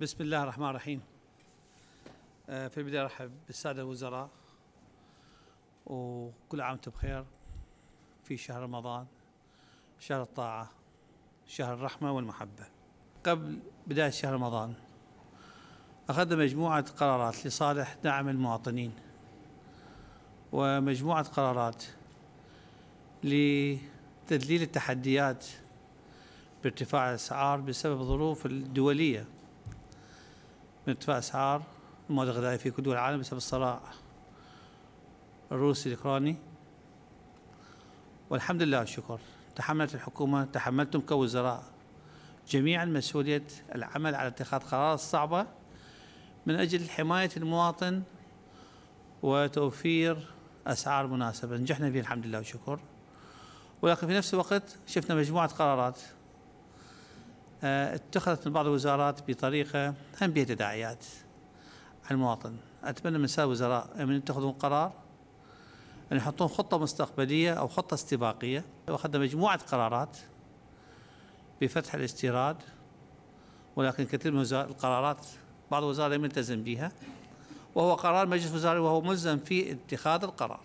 بسم الله الرحمن الرحيم آه، في البداية أرحب بالسادة الوزراء وكل عام وانتم بخير في شهر رمضان شهر الطاعة شهر الرحمة والمحبة قبل بداية شهر رمضان أخذنا مجموعة قرارات لصالح دعم المواطنين ومجموعة قرارات لتذليل التحديات بارتفاع الأسعار بسبب الظروف الدولية من ارتفاع اسعار المواد الغذائيه في كل دول العالم بسبب الصراع الروسي الاوكراني والحمد لله والشكر تحملت الحكومه تحملتم كوزراء جميعا مسؤوليه العمل على اتخاذ قرارات صعبه من اجل حمايه المواطن وتوفير اسعار مناسبه نجحنا فيه الحمد لله والشكر ولكن في نفس الوقت شفنا مجموعه قرارات آه، اتخذت من بعض الوزارات بطريقة هم بها تداعيات على المواطن أتمنى من سائر الوزراء أن يتخذون قرار أن يحطون خطة مستقبلية أو خطة استباقية وأخذنا مجموعة قرارات بفتح الاستيراد ولكن كثير من القرارات بعض الوزارات لم يلتزم بها وهو قرار مجلس وزاري وهو ملزم في اتخاذ القرار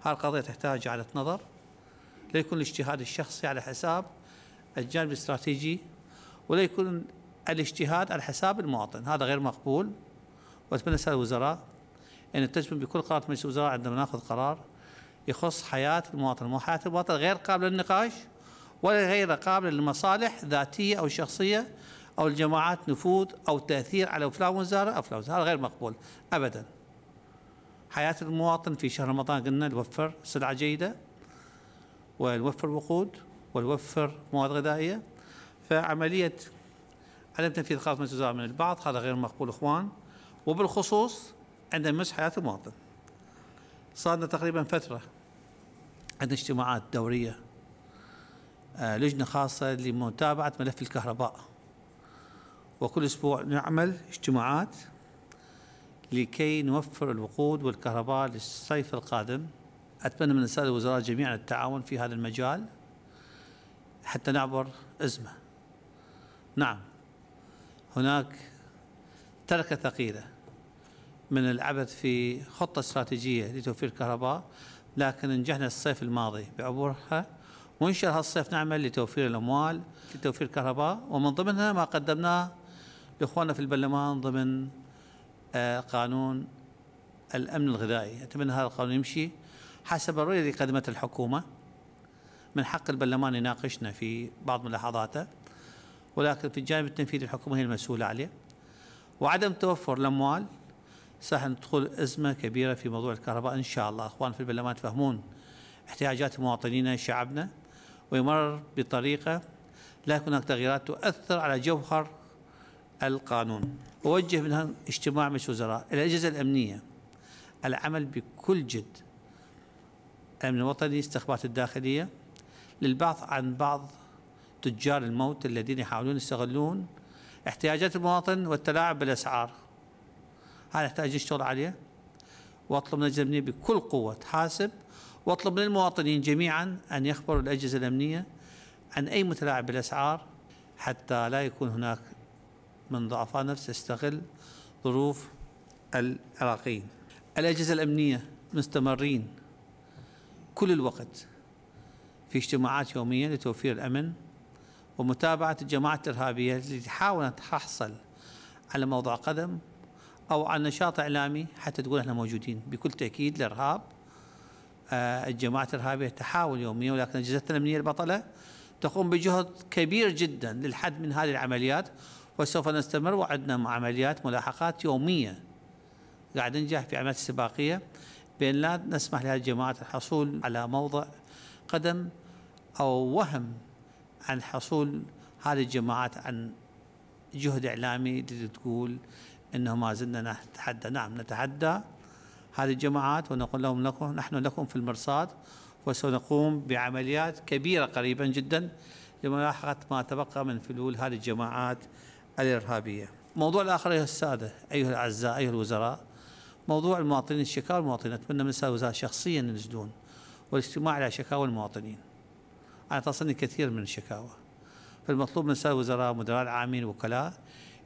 هذه القضية تحتاج إعادة نظر ليكون الاجتهاد الشخصي على حساب الجانب الاستراتيجي ولا يكون الاجتهاد على حساب المواطن هذا غير مقبول واتمنى سيد الوزراء ان تجبن بكل قرارات مجلس الوزراء عندما ناخذ قرار يخص حياه المواطن مو حياه المواطن غير قابله للنقاش ولا غير قابله لمصالح ذاتيه او شخصيه او الجماعات نفوذ او تاثير على فلان وزاره او فلان هذا غير مقبول ابدا حياه المواطن في شهر رمضان قلنا نوفر سلعه جيده ونوفر وقود ويوفر مواد غذائيه فعمليه عدم تنفيذ خاص مجلس من البعض هذا غير مقبول اخوان وبالخصوص عند مس حياه المواطن صارنا تقريبا فتره عندنا اجتماعات دوريه آه، لجنه خاصه لمتابعه ملف الكهرباء وكل اسبوع نعمل اجتماعات لكي نوفر الوقود والكهرباء للصيف القادم اتمنى من الساده الوزراء جميعا التعاون في هذا المجال حتى نعبر أزمة نعم هناك تركة ثقيلة من العبث في خطة استراتيجية لتوفير الكهرباء لكن نجحنا الصيف الماضي بعبورها وإن شاء الله الصيف نعمل لتوفير الأموال لتوفير الكهرباء ومن ضمنها ما قدمناه لإخواننا في البرلمان ضمن آه، قانون الأمن الغذائي أتمنى هذا القانون يمشي حسب الرؤية التي قدمتها الحكومة من حق البرلمان يناقشنا في بعض ملاحظاته ولكن في الجانب التنفيذي الحكومة هي المسؤولة عليه وعدم توفر الأموال صح ندخل أزمة كبيرة في موضوع الكهرباء إن شاء الله أخوان في البرلمان تفهمون احتياجات مواطنينا شعبنا ويمر بطريقة لا يكون هناك تغييرات تؤثر على جوهر القانون أوجه من اجتماع مجلس الوزراء إلى الأجهزة الأمنية العمل بكل جد الأمن الوطني استخبارات الداخلية للبحث عن بعض تجار الموت الذين يحاولون يستغلون احتياجات المواطن والتلاعب بالاسعار هذا يحتاج نشتغل عليه واطلب من الامنيه بكل قوه تحاسب واطلب من المواطنين جميعا ان يخبروا الاجهزه الامنيه عن اي متلاعب بالاسعار حتى لا يكون هناك من ضعفاء نفس يستغل ظروف العراقيين. الاجهزه الامنيه مستمرين كل الوقت في اجتماعات يومية لتوفير الأمن ومتابعة الجماعات الإرهابية التي تحاول تحصل على موضع قدم أو على نشاط إعلامي حتى تقول احنا موجودين بكل تأكيد الإرهاب آه، الجماعات الإرهابية تحاول يوميا ولكن أجهزتنا الأمنية البطلة تقوم بجهد كبير جدا للحد من هذه العمليات وسوف نستمر وعندنا عمليات ملاحقات يومية قاعد ننجح في عمليات استباقية بأن لا نسمح لهذه الجماعات الحصول على موضع قدم أو وهم عن حصول هذه الجماعات عن جهد إعلامي تقول إنه ما زلنا نتحدى نعم نتحدى هذه الجماعات ونقول لهم لكم نحن لكم في المرصاد وسنقوم بعمليات كبيرة قريبا جدا لملاحقة ما تبقى من فلول هذه الجماعات الإرهابية موضوع الآخر أيها السادة أيها الأعزاء أيها الوزراء موضوع المواطنين الشكاوى والمواطنين أتمنى من السادة الوزراء شخصيا ينزلون والاستماع على شكاوى المواطنين أنا تصلني كثير من الشكاوى فالمطلوب من سائر الوزراء مدراء العامين وكلاء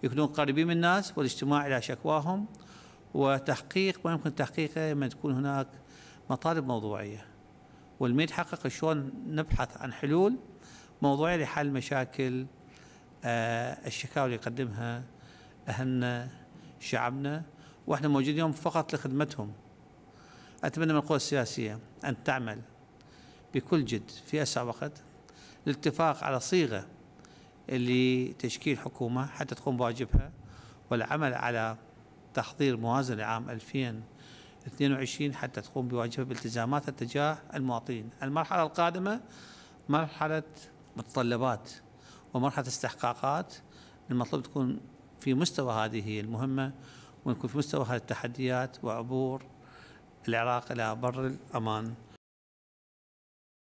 يكونون قريبين من الناس والاجتماع إلى شكواهم وتحقيق ما يمكن تحقيقه لما تكون هناك مطالب موضوعية والمين يتحقق شلون نبحث عن حلول موضوعية لحل مشاكل آه، الشكاوى اللي يقدمها أهلنا شعبنا واحنا موجودين فقط لخدمتهم أتمنى من القوى السياسية أن تعمل بكل جد في أسرع وقت للاتفاق على صيغة لتشكيل حكومة حتى تقوم بواجبها والعمل على تحضير موازنة عام 2022 حتى تقوم بواجبها بالتزاماتها تجاه المواطنين المرحلة القادمة مرحلة متطلبات ومرحلة استحقاقات المطلوب تكون في مستوى هذه المهمة ونكون في مستوى هذه التحديات وعبور العراق إلى بر الأمان